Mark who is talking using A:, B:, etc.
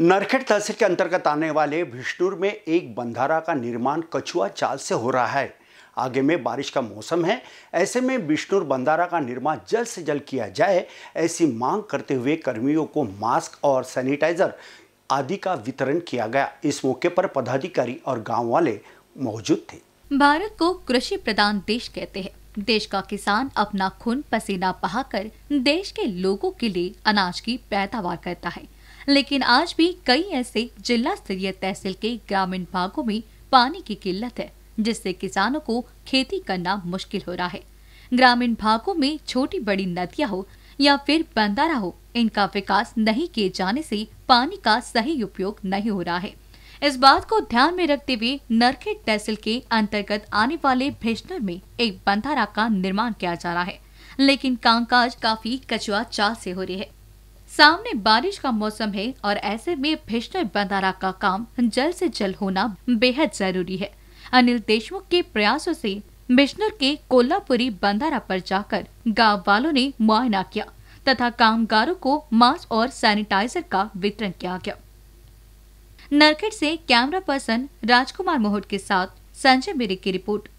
A: नरखेड़ तहसील के अंतर्गत आने वाले भिष्णुर में एक बंधारा का निर्माण कछुआ चाल से हो रहा है आगे में बारिश का मौसम है ऐसे में बिष्णुर बंधारा का निर्माण जल्द से जल्द किया जाए ऐसी मांग करते हुए कर्मियों को मास्क और सैनिटाइजर आदि का वितरण किया गया इस मौके पर पदाधिकारी और गाँव वाले मौजूद थे
B: भारत को कृषि प्रधान देश कहते हैं देश का किसान अपना खून पसीना बहाकर देश के लोगों के लिए अनाज की पैदावार करता है लेकिन आज भी कई ऐसे जिला स्तरीय तहसील के ग्रामीण भागों में पानी की किल्लत है जिससे किसानों को खेती करना मुश्किल हो रहा है ग्रामीण भागों में छोटी बड़ी नदियां हो या फिर बंदारा हो इनका विकास नहीं किए जाने से पानी का सही उपयोग नहीं हो रहा है इस बात को ध्यान में रखते हुए नरखेट तहसील के अंतर्गत आने वाले भेजनर में एक बंधारा का निर्माण किया जा रहा है लेकिन कामकाज काफी कचुआ चाल से हो रही है सामने बारिश का मौसम है और ऐसे में भिश्नर बंदारा का काम जल्द से जल्द होना बेहद जरूरी है अनिल देशमुख के प्रयासों से बिश्नर के कोल्हापुरी बंदारा पर जाकर गांव वालों ने मुआयना किया तथा कामगारों को मास्क और सैनिटाइजर का वितरण किया गया नरखेड़ से कैमरा पर्सन राजकुमार मोहट के साथ संजय मेरे की रिपोर्ट